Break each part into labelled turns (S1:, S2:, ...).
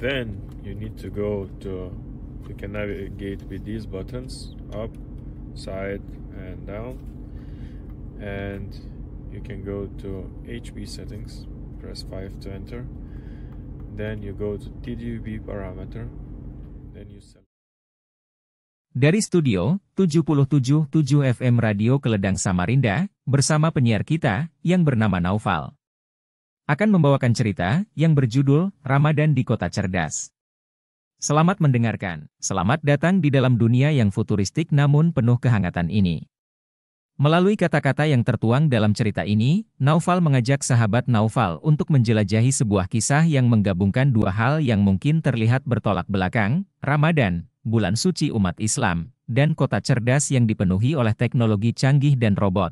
S1: then you need to go to you can navigate with these buttons up side and down and you can go to HP settings press 5 to enter then you go to TDUB parameter then you select dari studio 777 FM Radio Keledang Samarinda bersama penyiar kita yang bernama Naufal akan membawakan cerita yang berjudul Ramadan di Kota Cerdas. Selamat mendengarkan, selamat datang di dalam dunia yang futuristik namun penuh kehangatan ini. Melalui kata-kata yang tertuang dalam cerita ini, Naufal mengajak sahabat Naufal untuk menjelajahi sebuah kisah yang menggabungkan dua hal yang mungkin terlihat bertolak belakang, Ramadan, bulan suci umat Islam, dan kota cerdas yang dipenuhi oleh teknologi canggih dan robot.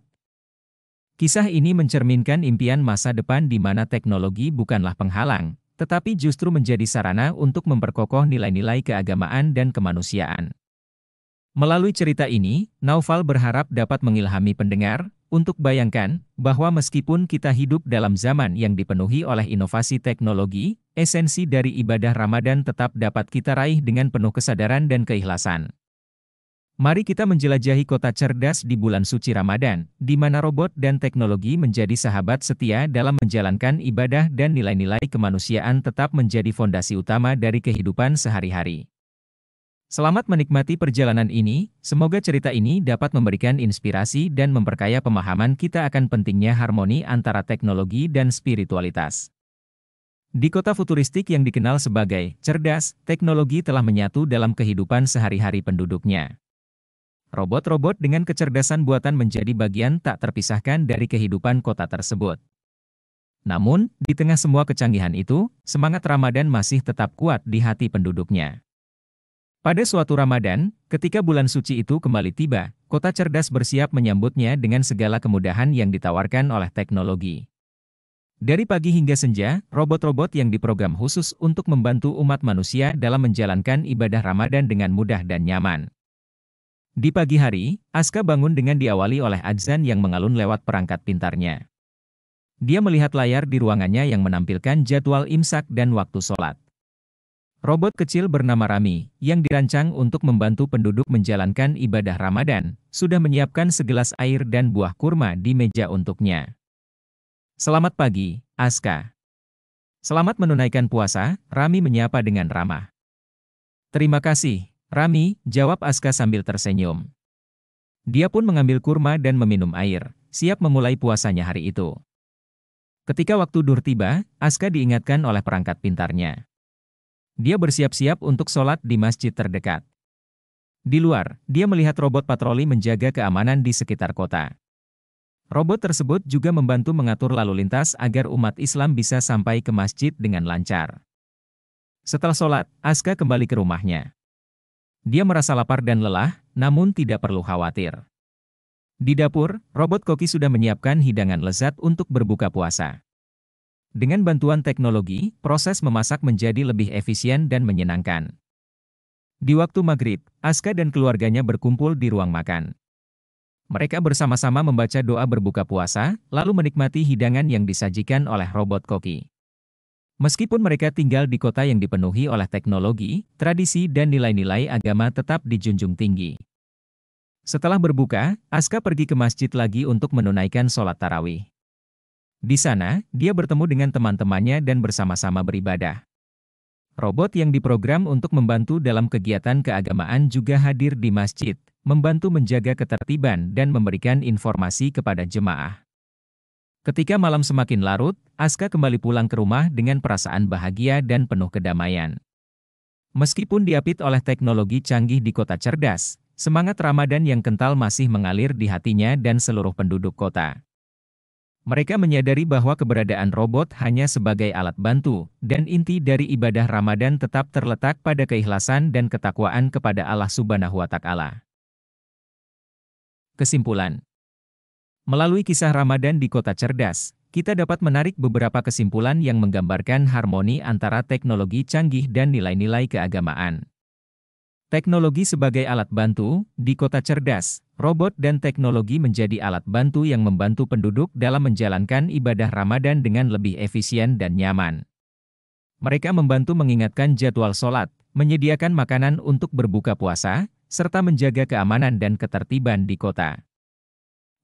S1: Kisah ini mencerminkan impian masa depan di mana teknologi bukanlah penghalang, tetapi justru menjadi sarana untuk memperkokoh nilai-nilai keagamaan dan kemanusiaan. Melalui cerita ini, Naufal berharap dapat mengilhami pendengar untuk bayangkan bahwa meskipun kita hidup dalam zaman yang dipenuhi oleh inovasi teknologi, esensi dari ibadah Ramadan tetap dapat kita raih dengan penuh kesadaran dan keikhlasan. Mari kita menjelajahi kota cerdas di bulan suci Ramadan, di mana robot dan teknologi menjadi sahabat setia dalam menjalankan ibadah dan nilai-nilai kemanusiaan tetap menjadi fondasi utama dari kehidupan sehari-hari. Selamat menikmati perjalanan ini, semoga cerita ini dapat memberikan inspirasi dan memperkaya pemahaman kita akan pentingnya harmoni antara teknologi dan spiritualitas. Di kota futuristik yang dikenal sebagai cerdas, teknologi telah menyatu dalam kehidupan sehari-hari penduduknya. Robot-robot dengan kecerdasan buatan menjadi bagian tak terpisahkan dari kehidupan kota tersebut. Namun, di tengah semua kecanggihan itu, semangat Ramadan masih tetap kuat di hati penduduknya. Pada suatu Ramadan, ketika bulan suci itu kembali tiba, kota cerdas bersiap menyambutnya dengan segala kemudahan yang ditawarkan oleh teknologi. Dari pagi hingga senja, robot-robot yang diprogram khusus untuk membantu umat manusia dalam menjalankan ibadah Ramadan dengan mudah dan nyaman. Di pagi hari, Aska bangun dengan diawali oleh Adzan yang mengalun lewat perangkat pintarnya. Dia melihat layar di ruangannya yang menampilkan jadwal imsak dan waktu sholat. Robot kecil bernama Rami, yang dirancang untuk membantu penduduk menjalankan ibadah Ramadan, sudah menyiapkan segelas air dan buah kurma di meja untuknya. Selamat pagi, Aska. Selamat menunaikan puasa, Rami menyapa dengan ramah. Terima kasih, Rami, jawab Aska sambil tersenyum. Dia pun mengambil kurma dan meminum air, siap memulai puasanya hari itu. Ketika waktu dur tiba, Aska diingatkan oleh perangkat pintarnya. Dia bersiap-siap untuk sholat di masjid terdekat. Di luar, dia melihat robot patroli menjaga keamanan di sekitar kota. Robot tersebut juga membantu mengatur lalu lintas agar umat Islam bisa sampai ke masjid dengan lancar. Setelah sholat, Aska kembali ke rumahnya. Dia merasa lapar dan lelah, namun tidak perlu khawatir. Di dapur, robot koki sudah menyiapkan hidangan lezat untuk berbuka puasa. Dengan bantuan teknologi, proses memasak menjadi lebih efisien dan menyenangkan. Di waktu maghrib, Aska dan keluarganya berkumpul di ruang makan. Mereka bersama-sama membaca doa berbuka puasa, lalu menikmati hidangan yang disajikan oleh robot koki. Meskipun mereka tinggal di kota yang dipenuhi oleh teknologi, tradisi dan nilai-nilai agama tetap dijunjung tinggi. Setelah berbuka, Aska pergi ke masjid lagi untuk menunaikan sholat tarawih. Di sana, dia bertemu dengan teman-temannya dan bersama-sama beribadah. Robot yang diprogram untuk membantu dalam kegiatan keagamaan juga hadir di masjid, membantu menjaga ketertiban dan memberikan informasi kepada jemaah. Ketika malam semakin larut, Aska kembali pulang ke rumah dengan perasaan bahagia dan penuh kedamaian. Meskipun diapit oleh teknologi canggih di kota cerdas, semangat Ramadan yang kental masih mengalir di hatinya dan seluruh penduduk kota. Mereka menyadari bahwa keberadaan robot hanya sebagai alat bantu, dan inti dari ibadah Ramadan tetap terletak pada keikhlasan dan ketakwaan kepada Allah Subhanahu wa Ta'ala. Kesimpulan Melalui kisah Ramadan di kota cerdas, kita dapat menarik beberapa kesimpulan yang menggambarkan harmoni antara teknologi canggih dan nilai-nilai keagamaan. Teknologi sebagai alat bantu, di kota cerdas, robot dan teknologi menjadi alat bantu yang membantu penduduk dalam menjalankan ibadah Ramadan dengan lebih efisien dan nyaman. Mereka membantu mengingatkan jadwal sholat, menyediakan makanan untuk berbuka puasa, serta menjaga keamanan dan ketertiban di kota.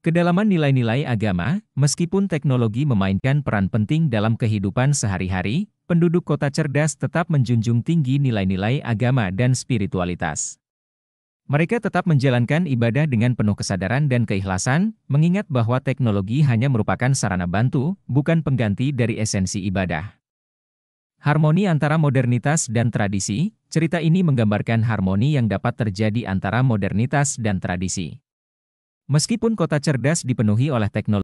S1: Kedalaman nilai-nilai agama, meskipun teknologi memainkan peran penting dalam kehidupan sehari-hari, penduduk kota cerdas tetap menjunjung tinggi nilai-nilai agama dan spiritualitas. Mereka tetap menjalankan ibadah dengan penuh kesadaran dan keikhlasan, mengingat bahwa teknologi hanya merupakan sarana bantu, bukan pengganti dari esensi ibadah. Harmoni antara modernitas dan tradisi, cerita ini menggambarkan harmoni yang dapat terjadi antara modernitas dan tradisi. Meskipun kota cerdas dipenuhi oleh teknologi,